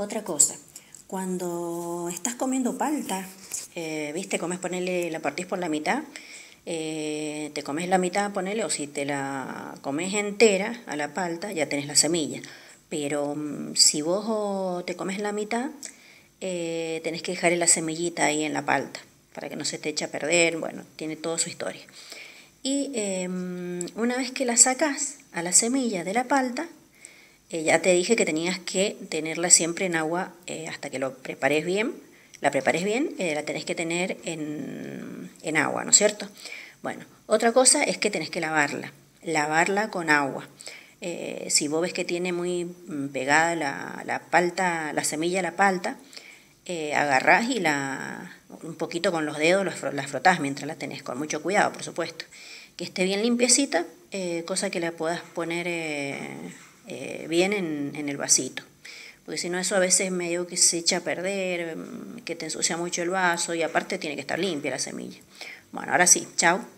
Otra cosa, cuando estás comiendo palta, eh, viste, comes ponerle, la partís por la mitad, eh, te comes la mitad, ponerle o si te la comes entera a la palta, ya tenés la semilla. Pero mm, si vos oh, te comes la mitad, eh, tenés que dejarle la semillita ahí en la palta para que no se te eche a perder, bueno, tiene toda su historia. Y em, una vez que la sacas a la semilla de la palta, eh, ya te dije que tenías que tenerla siempre en agua eh, hasta que lo prepares bien. La prepares bien, eh, la tenés que tener en, agua, ¿no es cierto? Bueno, otra cosa es que tenés que lavarla, lavarla con agua. si vos ves que tiene muy mm, pegada la, la palta, la semilla, la palta, agarrás y la un poquito con los dedos la frotás mientras la tenés, con mucho cuidado, por supuesto. Que esté bien limpiecita, cosa que la puedas poner eh, bien en, en, el vasito. Porque si no, eso a veces medio que se echa a perder, mm, que te ensucia mucho el vaso y aparte tiene que estar limpia la semilla. Bueno, ahora sí, chao.